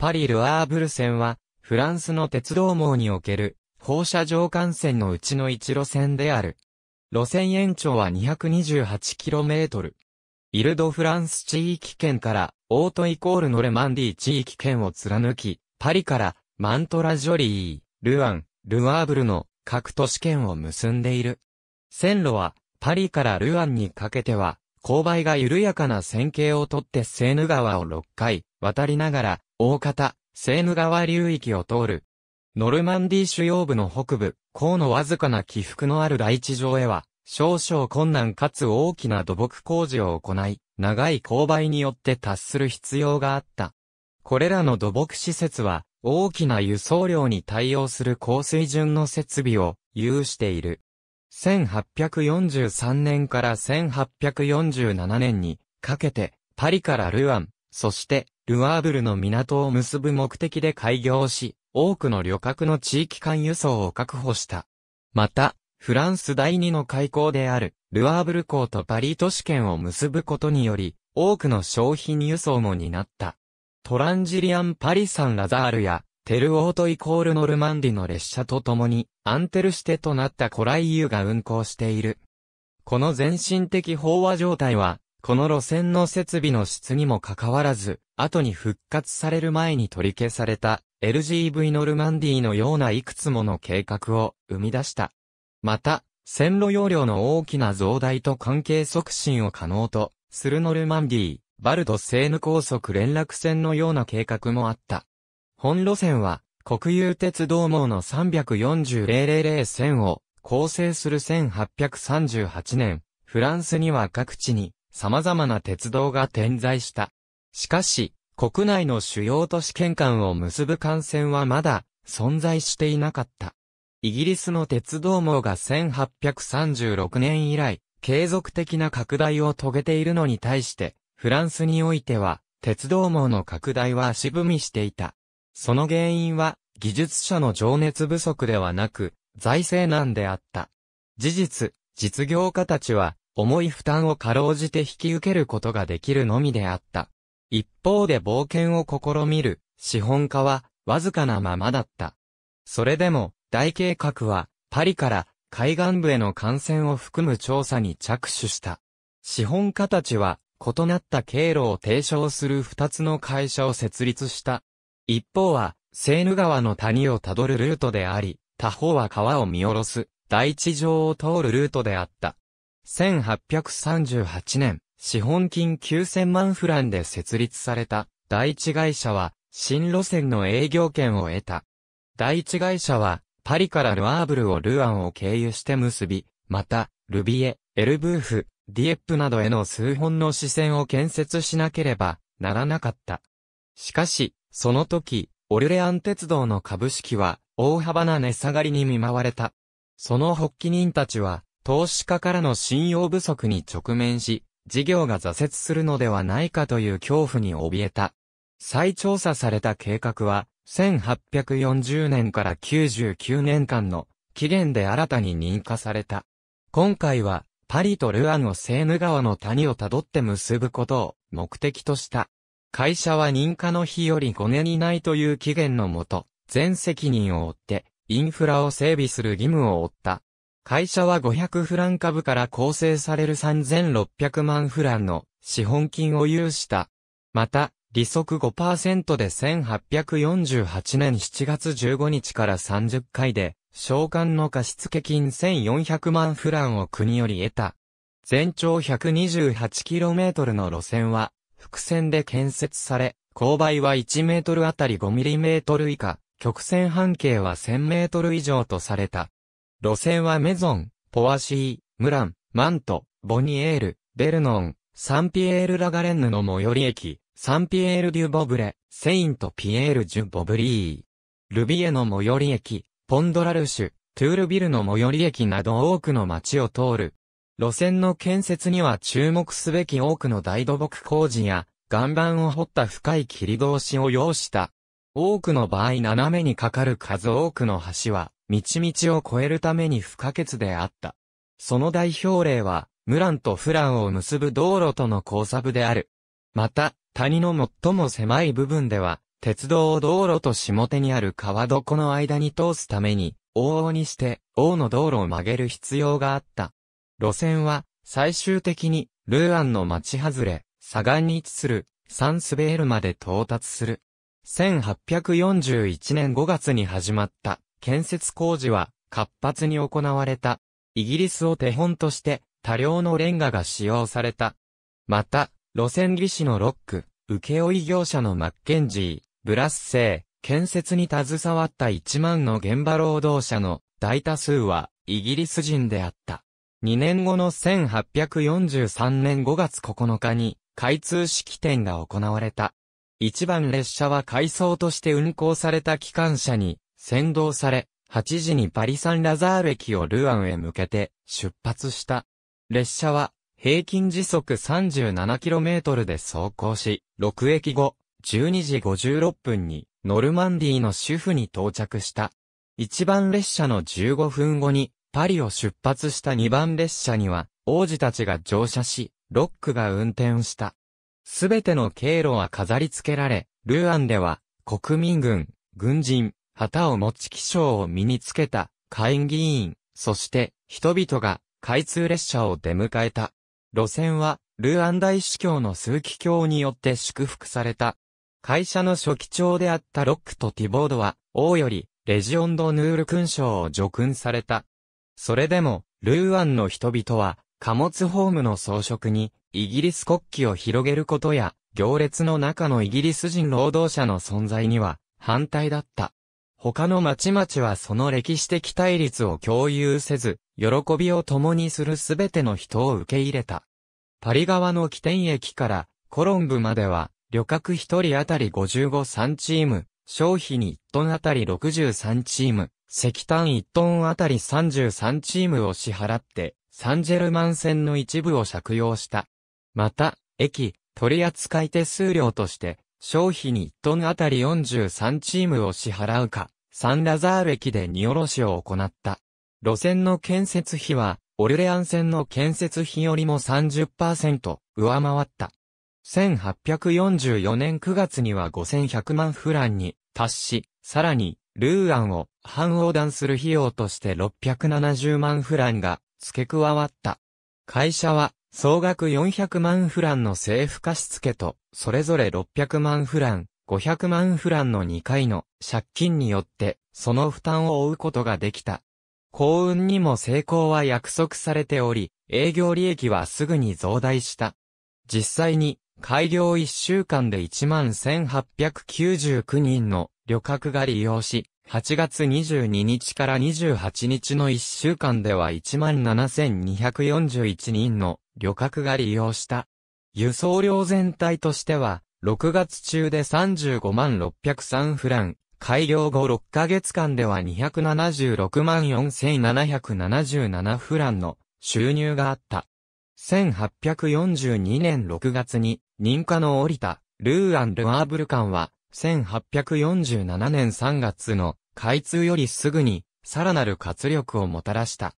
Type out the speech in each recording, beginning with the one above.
パリ・ルアーブル線は、フランスの鉄道網における放射状幹線のうちの一路線である。路線延長は 228km。イルド・フランス地域圏からオートイコールのレマンディ地域圏を貫き、パリからマントラ・ジョリー、ルアン、ルアーブルの各都市圏を結んでいる。線路はパリからルアンにかけては勾配が緩やかな線形をとってセーヌ川を6回渡りながら大方、セーヌ川流域を通る。ノルマンディー主要部の北部、港のわずかな起伏のある大地上へは、少々困難かつ大きな土木工事を行い、長い勾配によって達する必要があった。これらの土木施設は、大きな輸送量に対応する高水準の設備を有している。1843年から1847年にかけて、パリからルアン、そしてルアーブルの港を結ぶ目的で開業し、多くの旅客の地域間輸送を確保した。また、フランス第二の開港である、ルアーブル港とパリ都市圏を結ぶことにより、多くの商品輸送も担った。トランジリアン・パリ・サン・ラザールや、テルオートイコール・ノルマンディの列車と共に、アンテルシテとなったコライユが運行している。この全身的飽和状態は、この路線の設備の質にもかかわらず、後に復活される前に取り消された LGV ノルマンディのようないくつもの計画を生み出した。また、線路容量の大きな増大と関係促進を可能とするノルマンディ、バルドセーヌ高速連絡線のような計画もあった。本路線は、国有鉄道網の340,000線を構成する1838年、フランスには各地に様々な鉄道が点在した。しかし、国内の主要都市圏間を結ぶ幹線はまだ存在していなかった。イギリスの鉄道網が1836年以来、継続的な拡大を遂げているのに対して、フランスにおいては、鉄道網の拡大は足踏みしていた。その原因は、技術者の情熱不足ではなく、財政難であった。事実、実業家たちは、重い負担をかろうじて引き受けることができるのみであった。一方で冒険を試みる資本家はわずかなままだった。それでも大計画はパリから海岸部への感染を含む調査に着手した。資本家たちは異なった経路を提唱する二つの会社を設立した。一方はセーヌ川の谷をたどるルートであり、他方は川を見下ろす大地上を通るルートであった。1838年、資本金9000万フランで設立された第一会社は新路線の営業権を得た。第一会社はパリからルアーブルをルアンを経由して結び、また、ルビエ、エルブーフ、ディエップなどへの数本の支線を建設しなければならなかった。しかし、その時、オルレアン鉄道の株式は大幅な値下がりに見舞われた。その発起人たちは投資家からの信用不足に直面し、事業が挫折するのではないかという恐怖に怯えた。再調査された計画は、1840年から99年間の期限で新たに認可された。今回は、パリとルアンをセーヌ川の谷をたどって結ぶことを目的とした。会社は認可の日より5年以内という期限のもと、全責任を負って、インフラを整備する義務を負った。会社は500フラン株から構成される3600万フランの資本金を有した。また、利息5%で1848年7月15日から30回で、償還の貸付金1400万フランを国より得た。全長 128km の路線は、複線で建設され、勾配は1メートルあたり 5mm 以下、曲線半径は1000メートル以上とされた。路線はメゾン、ポワシー、ムラン、マント、ボニエール、ベルノン、サンピエール・ラガレンヌの最寄り駅、サンピエール・デュ・ボブレ、セイント・ピエール・ジュ・ボブリー。ルビエの最寄り駅、ポンドラルシュ、トゥールビルの最寄り駅など多くの街を通る。路線の建設には注目すべき多くの大土木工事や、岩盤を掘った深い切り通しを要した。多くの場合斜めにかかる数多くの橋は、道々を超えるために不可欠であった。その代表例は、ムランとフランを結ぶ道路との交差部である。また、谷の最も狭い部分では、鉄道を道路と下手にある川床の間に通すために、往々にして、王の道路を曲げる必要があった。路線は、最終的に、ルーアンの町外れ、左岸に位置する、サンスベールまで到達する。1841年5月に始まった、建設工事は活発に行われた。イギリスを手本として多量のレンガが使用された。また、路線技師のロック、請負業者のマッケンジー、ブラス製、建設に携わった1万の現場労働者の大多数はイギリス人であった。2年後の1843年5月9日に開通式典が行われた。一番列車は改装として運行された機関車に先導され、8時にパリ・サン・ラザール駅をルアンへ向けて出発した。列車は平均時速 37km で走行し、6駅後、12時56分にノルマンディの主婦に到着した。一番列車の15分後にパリを出発した2番列車には王子たちが乗車し、ロックが運転した。すべての経路は飾り付けられ、ルアンでは国民軍、軍人、旗を持ち気象を身につけた、下院議員、そして、人々が、開通列車を出迎えた。路線は、ルーアン大司教の枢機卿によって祝福された。会社の初期長であったロックとティボードは、王より、レジオンド・ヌール勲章を叙勲された。それでも、ルーアンの人々は、貨物ホームの装飾に、イギリス国旗を広げることや、行列の中のイギリス人労働者の存在には、反対だった。他の町々はその歴史的対立を共有せず、喜びを共にするすべての人を受け入れた。パリ側の起点駅からコロンブまでは、旅客1人あたり553チーム、消費に1トンあたり63チーム、石炭1トンあたり33チームを支払って、サンジェルマン線の一部を借用した。また、駅、取扱手数料として、消費に1トンあたり43チームを支払うか、サンラザール駅で荷下ろしを行った。路線の建設費は、オルレアン線の建設費よりも30%上回った。1844年9月には5100万フランに達し、さらに、ルーアンを半横断する費用として670万フランが付け加わった。会社は総額400万フランの政府貸付と、それぞれ600万フラン、500万フランの2回の借金によって、その負担を負うことができた。幸運にも成功は約束されており、営業利益はすぐに増大した。実際に、開業1週間で11,899人の旅客が利用し、8月22日から28日の1週間では17,241人の旅客が利用した。輸送量全体としては、6月中で35万603フラン、開業後6ヶ月間では276万4777フランの収入があった。1842年6月に認可の降りたルーアン・ルアーブル間は1847年3月の開通よりすぐにさらなる活力をもたらした。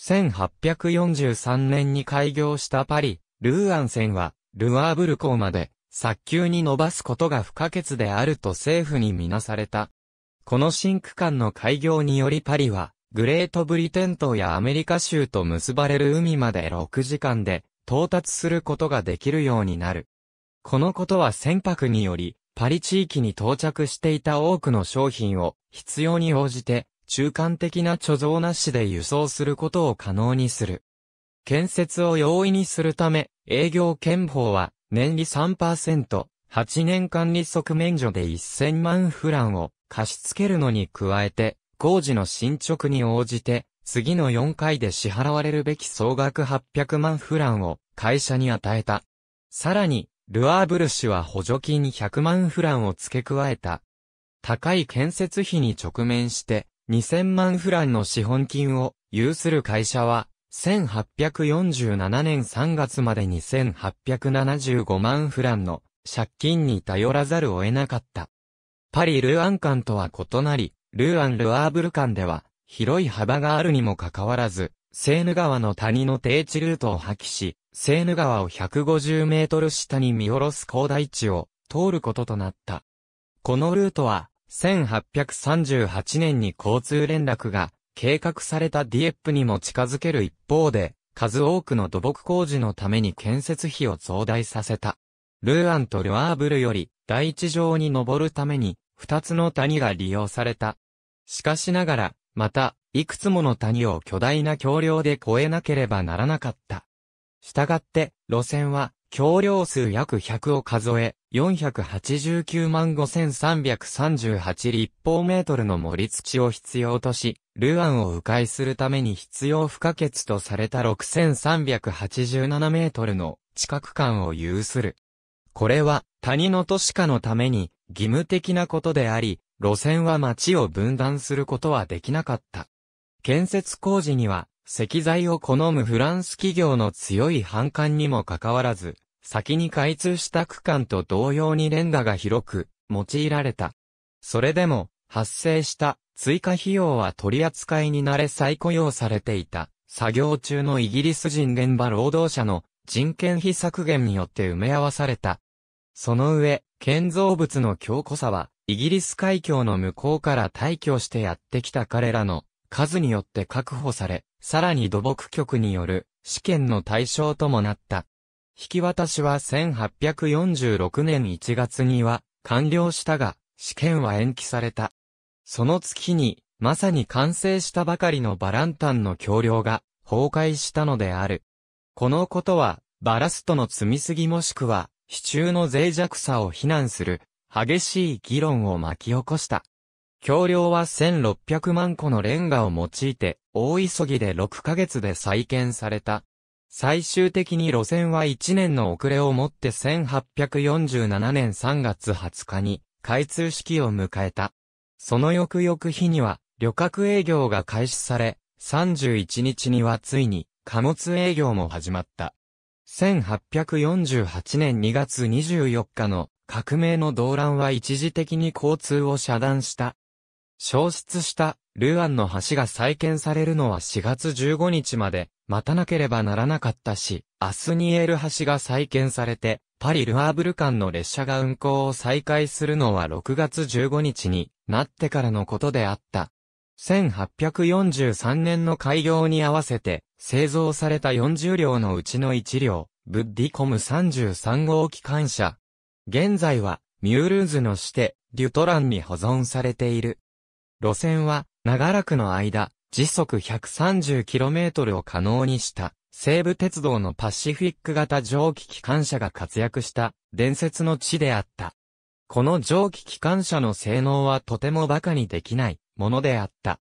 1843年に開業したパリ、ルーアン線は、ルアーブル港まで、早急に伸ばすことが不可欠であると政府にみなされた。この新区間の開業によりパリは、グレートブリテン島やアメリカ州と結ばれる海まで6時間で到達することができるようになる。このことは船舶により、パリ地域に到着していた多くの商品を必要に応じて中間的な貯蔵なしで輸送することを可能にする。建設を容易にするため、営業憲法は年利3%、8年間利息免除で1000万フランを貸し付けるのに加えて、工事の進捗に応じて、次の4回で支払われるべき総額800万フランを会社に与えた。さらに、ルアーブル氏は補助金100万フランを付け加えた。高い建設費に直面して、2000万フランの資本金を有する会社は、1847年3月までに1875万フランの借金に頼らざるを得なかった。パリ・ルアン間とは異なり、ルアン・ルアーブル間では、広い幅があるにもかかわらず、セーヌ川の谷の低地ルートを破棄し、セーヌ川を150メートル下に見下ろす広大地を通ることとなった。このルートは、1838年に交通連絡が計画されたディエップにも近づける一方で、数多くの土木工事のために建設費を増大させた。ルーアンとルアーブルより第一上に登るために二つの谷が利用された。しかしながら、また、いくつもの谷を巨大な橋梁で越えなければならなかった。したがって、路線は橋梁数約100を数え、489万5338立方メートルの森土を必要とし、ルアンを迂回するために必要不可欠とされた6387メートルの地殻間を有する。これは谷の都市化のために義務的なことであり、路線は町を分断することはできなかった。建設工事には石材を好むフランス企業の強い反感にもかかわらず、先に開通した区間と同様にレンガが広く用いられた。それでも、発生した追加費用は取り扱いに慣れ再雇用されていた。作業中のイギリス人現場労働者の人件費削減によって埋め合わされた。その上、建造物の強固さは、イギリス海峡の向こうから退去してやってきた彼らの数によって確保され、さらに土木局による試験の対象ともなった。引き渡しは1846年1月には完了したが、試験は延期された。その月に、まさに完成したばかりのバランタンの橋梁が崩壊したのである。このことは、バラストの積みすぎもしくは、支柱の脆弱さを非難する、激しい議論を巻き起こした。橋梁は1600万個のレンガを用いて、大急ぎで6ヶ月で再建された。最終的に路線は1年の遅れをもって1847年3月20日に開通式を迎えた。その翌々日には旅客営業が開始され、31日にはついに貨物営業も始まった。1848年2月24日の革命の動乱は一時的に交通を遮断した消失したルアンの橋が再建されるのは4月15日まで待たなければならなかったし、アスニエル橋が再建されて、パリ・ルアーブル間の列車が運行を再開するのは6月15日になってからのことであった。1843年の開業に合わせて製造された40両のうちの1両、ブッディコム33号機関車。現在はミュールーズの指定、デュトランに保存されている。路線は、長らくの間、時速 130km を可能にした、西武鉄道のパシフィック型蒸気機関車が活躍した伝説の地であった。この蒸気機関車の性能はとても馬鹿にできないものであった。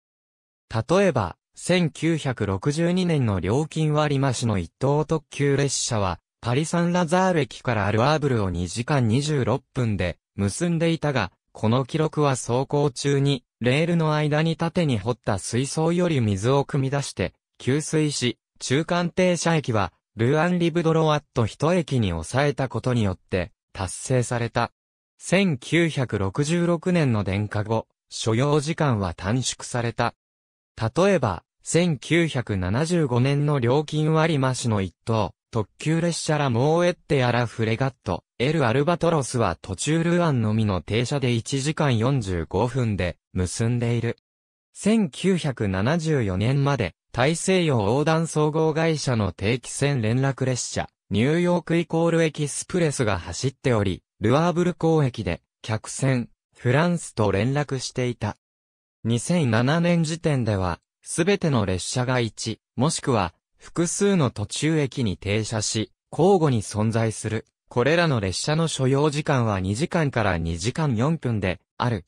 例えば、1962年の料金割増の一等特急列車は、パリ・サン・ラザール駅からアルアーブルを2時間26分で結んでいたが、この記録は走行中に、レールの間に縦に掘った水槽より水を汲み出して、給水し、中間停車駅は、ルアンリブドロワット一駅に抑えたことによって、達成された。1966年の電化後、所要時間は短縮された。例えば、1975年の料金割増の一等、特急列車ラモーエッテやらフレガット、エル・アルバトロスは途中ルアンのみの停車で1時間45分で結んでいる。1974年まで大西洋横断総合会社の定期船連絡列車、ニューヨークイコールエキスプレスが走っており、ルアーブル港駅で客船、フランスと連絡していた。2007年時点では、すべての列車が1、もしくは複数の途中駅に停車し、交互に存在する。これらの列車の所要時間は2時間から2時間4分である。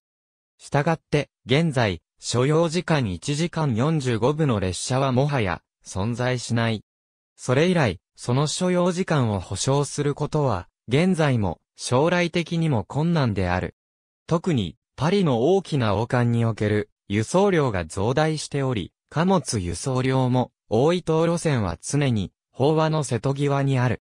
したがって、現在、所要時間1時間45分の列車はもはや存在しない。それ以来、その所要時間を保証することは、現在も将来的にも困難である。特に、パリの大きな王冠における輸送量が増大しており、貨物輸送量も大井東路線は常に、飽和の瀬戸際にある。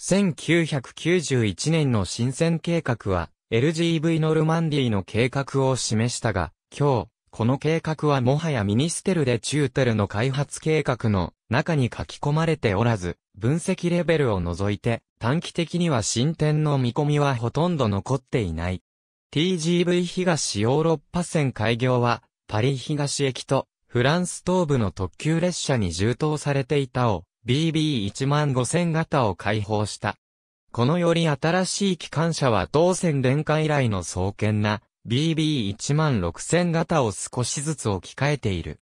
1991年の新鮮計画は、LGV ノルマンディの計画を示したが、今日、この計画はもはやミニステルでチューテルの開発計画の中に書き込まれておらず、分析レベルを除いて短期的には進展の見込みはほとんど残っていない。TGV 東ヨーロッパ線開業はパリ東駅とフランス東部の特急列車に充当されていたを BB15000 型を開放した。このより新しい機関車は当線電化以来の創建な BB16000 型を少しずつ置き換えている。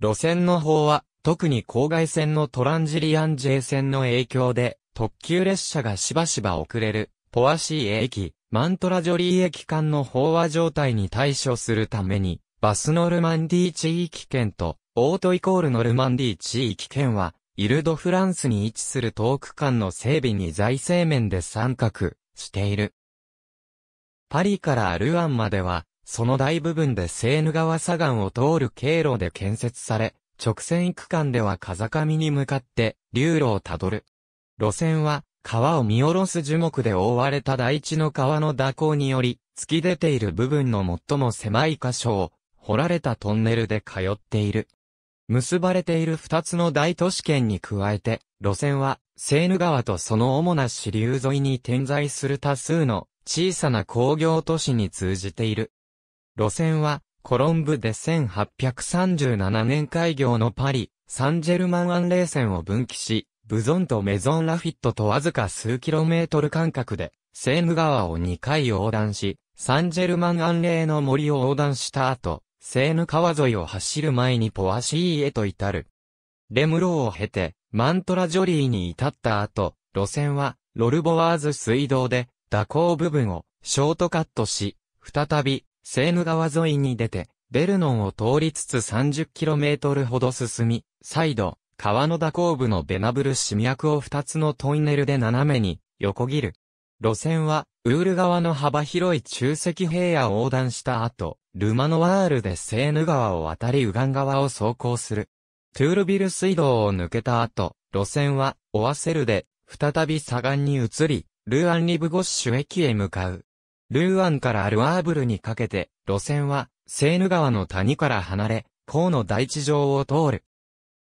路線の方は特に郊外線のトランジリアン J 線の影響で特急列車がしばしば遅れるポアシー駅、マントラジョリー駅間の飽和状態に対処するためにバスノルマンディ地域圏と、オートイコールノルマンディ地域圏は、イルドフランスに位置する遠く間の整備に財政面で参画している。パリからルアンまでは、その大部分でセーヌ川左岸を通る経路で建設され、直線区間では風上に向かって流路をたどる。路線は川を見下ろす樹木で覆われた台地の川の蛇行により突き出ている部分の最も狭い箇所を掘られたトンネルで通っている。結ばれている二つの大都市圏に加えて、路線は、セーヌ川とその主な支流沿いに点在する多数の小さな工業都市に通じている。路線は、コロンブで1837年開業のパリ、サンジェルマンレー線を分岐し、ブゾンとメゾンラフィットとわずか数キロメートル間隔で、セーヌ川を2回横断し、サンジェルマンレーの森を横断した後、セーヌ川沿いを走る前にポアシーへと至る。レムローを経て、マントラジョリーに至った後、路線は、ロルボワーズ水道で、蛇行部分を、ショートカットし、再び、セーヌ川沿いに出て、ベルノンを通りつつ 30km ほど進み、再度、川の蛇行部のベナブル市脈を2つのトンネルで斜めに、横切る。路線は、ウール川の幅広い中石平野を横断した後、ルマノワールでセーヌ川を渡りウガン川を走行する。トゥールビル水道を抜けた後、路線はオアセルで再び左岸に移り、ルーアンリブゴッシュ駅へ向かう。ルーアンからルアーブルにかけて、路線はセーヌ川の谷から離れ、河の大地上を通る。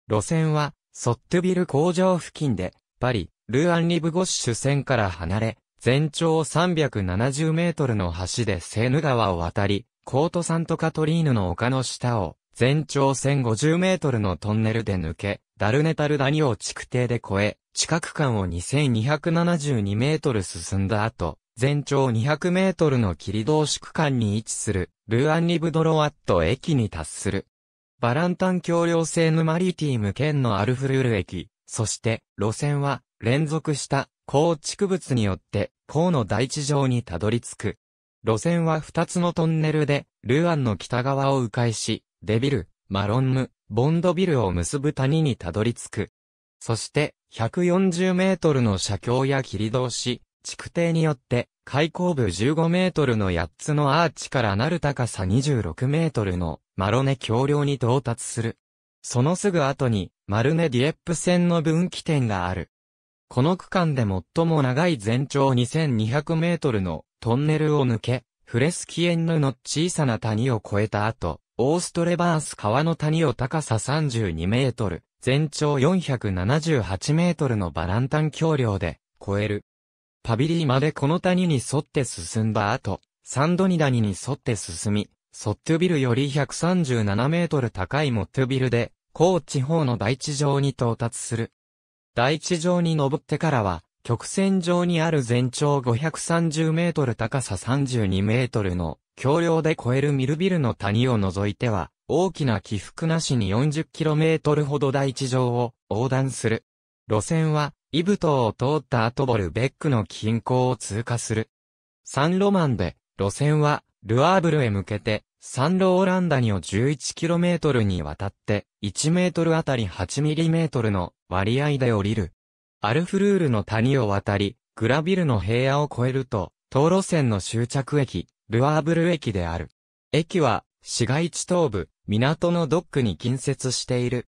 路線はソットゥビル工場付近で、パリ、ルーアンリブゴッシュ線から離れ、全長370メートルの橋でセーヌ川を渡り、コートサントカトリーヌの丘の下を、全長1050メートルのトンネルで抜け、ダルネタルダニを築堤で越え、地く間を2272メートル進んだ後、全長200メートルの霧道宿間に位置する、ルーアンリブドロワット駅に達する。バランタン橋梁セーヌマリティム県のアルフルール駅、そして、路線は、連続した高畜物によって高の大地上にたどり着く。路線は2つのトンネルで、ルーアンの北側を迂回し、デビル、マロンム、ボンドビルを結ぶ谷にたどり着く。そして、140メートルの斜橋や切り通し、築堤によって、開口部15メートルの8つのアーチからなる高さ26メートルのマロネ橋梁に到達する。そのすぐ後に、マルネディエップ線の分岐点がある。この区間で最も長い全長2200メートルのトンネルを抜け、フレスキエンヌの小さな谷を越えた後、オーストレバース川の谷を高さ32メートル、全長478メートルのバランタン橋梁で越える。パビリーまでこの谷に沿って進んだ後、サンドニダニに沿って進み、ソットビルより137メートル高いモットビルで、高地方の大地上に到達する。大地上に登ってからは、曲線上にある全長530メートル高さ32メートルの橋梁で越えるミルビルの谷を除いては、大きな起伏なしに4 0キロメートルほど大地上を横断する。路線は、イブ島を通った後ボルベックの近郊を通過する。サンロマンで、路線は、ルアーブルへ向けて、サンローランダニを 11km にわたって、1メートルあたり 8mm の割合で降りる。アルフルールの谷を渡り、グラビルの平野を越えると、東路線の終着駅、ルアーブル駅である。駅は、市街地東部、港のドックに近接している。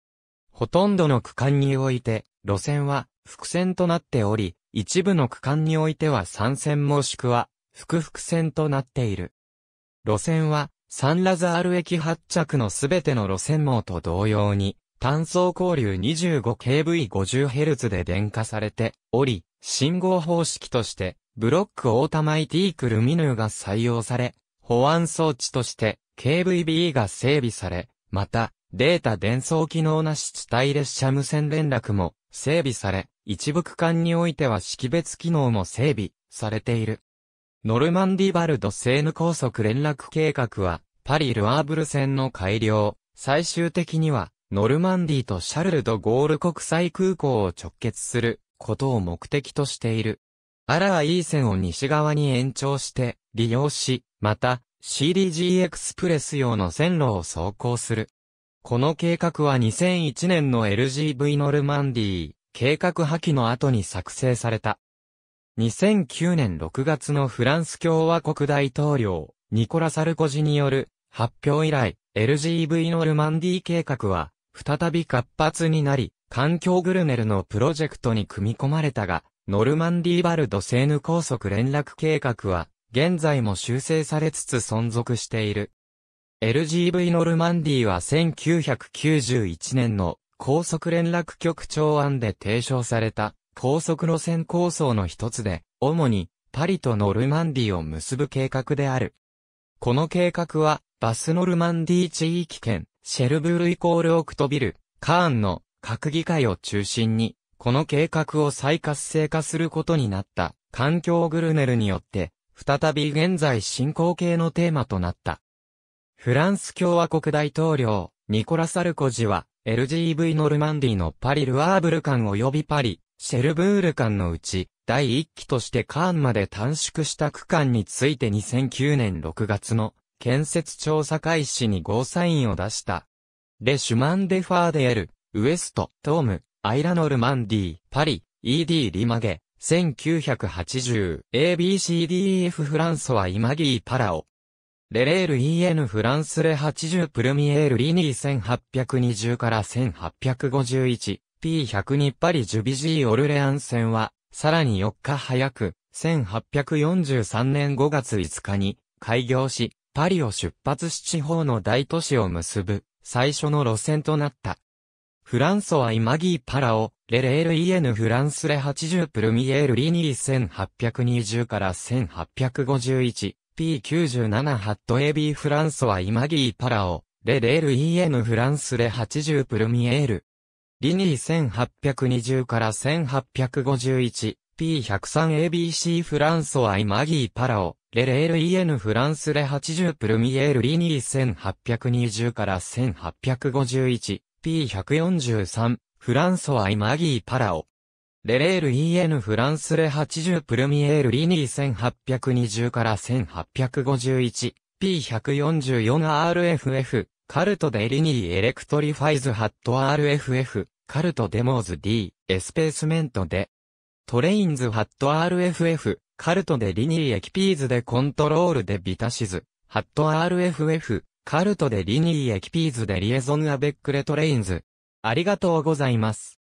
ほとんどの区間において、路線は、複線となっており、一部の区間においては参線もしくは、複々線となっている。路線は、サンラザール駅発着のすべての路線網と同様に、単層交流 25kV50Hz で電化されており、信号方式として、ブロックオータマイティークルミヌーが採用され、保安装置として KVBE が整備され、また、データ伝送機能なし地帯列車無線連絡も整備され、一部区間においては識別機能も整備されている。ノルマンディバルドセーヌ高速連絡計画は、パリ・ルアーブル線の改良、最終的には、ノルマンディとシャルル・ド・ゴール国際空港を直結することを目的としている。アラは E 線を西側に延長して利用し、また CDG エクスプレス用の線路を走行する。この計画は2001年の LGV ノルマンディ計画破棄の後に作成された。2009年6月のフランス共和国大統領、ニコラ・サルコジによる発表以来、LGV のルマンディ計画は、再び活発になり、環境グルメルのプロジェクトに組み込まれたが、ノルマンディーバルドセーヌ高速連絡計画は、現在も修正されつつ存続している。LGV ノルマンディは1991年の高速連絡局長案で提唱された高速路線構想の一つで、主にパリとノルマンディを結ぶ計画である。この計画は、バスノルマンディ地域圏、シェルブールイコールオクトビル、カーンの閣議会を中心に、この計画を再活性化することになった環境グルネルによって、再び現在進行形のテーマとなった。フランス共和国大統領、ニコラ・サルコジは、LGV ノルマンディのパリ・ルアーブル間及びパリ、シェルブール間のうち、第1期としてカーンまで短縮した区間について2009年6月の建設調査開始にゴーサインを出した。レ・シュマンデ・ファーデエル、ウエスト、トーム、アイラノルマンディ、パリ、ED リマゲ、1980、ABCDEF フランソワ・イマギー・パラオ。レレール EN フランスレ80プルミエールリニー1820から1851 P102 パリ・ジュビジー・オルレアン線は、さらに4日早く、1843年5月5日に開業し、パリを出発し地方の大都市を結ぶ最初の路線となった。フランソワイマギーパラオ、レレールイエヌフランスレ80プルミエールリニー1820から1851、P97 ハットエビーフランソワイマギーパラオ、レレールイエヌフランスレ80プルミエールリニー1820から1851、P103ABC フランソアイマギーパラオ、レレール EN フランスレ80プルミエールリニー1820から1851、P143、フランソアイマギーパラオ。レレール EN フランスレ80プルミエールリニー1820から1851、P144RFF、カルトデリニーエレクトリファイズハット RFF、カルトデモーズ D、エスペースメントで。トレインズハット RFF、カルトデリニーエキピーズでコントロールでビタシズ、ハット RFF、カルトデリニーエキピーズでリエゾンアベックレトレインズ。ありがとうございます。